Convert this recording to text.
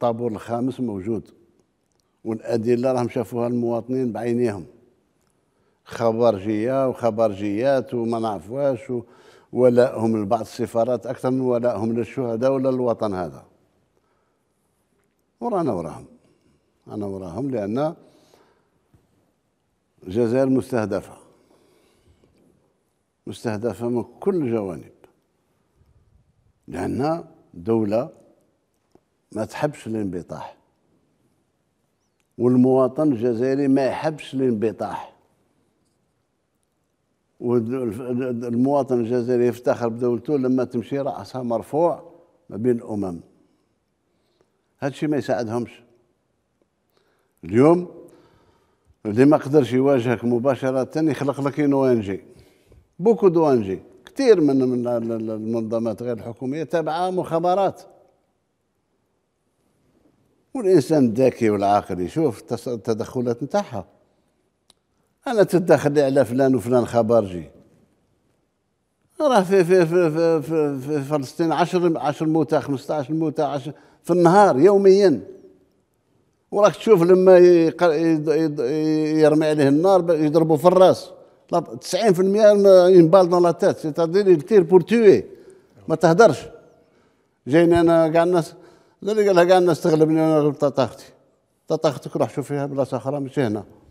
الطابور الخامس موجود والأدلة راهم شافوها المواطنين بعينيهم خبرجية وخبرجيات وما واش ولائهم لبعض السفارات أكثر من ولائهم للشهداء ولا للوطن هذا ورانا وراهم أنا وراهم لأن الجزائر مستهدفة مستهدفة من كل الجوانب لأنها دولة ما تحبش الانبطاح والمواطن الجزائري ما يحبش الانبطاح والمواطن الجزائري يفتخر بدولته لما تمشي رأسها مرفوع ما بين الأمم هذا الشيء ما يساعدهمش اليوم اللي ما قدرش يواجهك مباشرة يخلق لك ان جي بوكو دوانجي كثير من المنظمات غير الحكومية تابعة مخابرات والانسان الذكي والعاقل يشوف التدخلات نتاعها انا تدخل على فلان وفلان خبرجي راه في في في في, في, في فلسطين 10 10 موتى 15 موتى 10 في النهار يوميا وراك تشوف لما يرمي عليه النار يضربوا في الراس 90% ينبال دون لا تيت سيتادير يطير بور توي ما تهدرش جايين انا كاع الناس ذلك قال لها قال استغلبني انا غير بطاقتي بطاقتك روح شوف فيها بلاصه اخرى ماشي هنا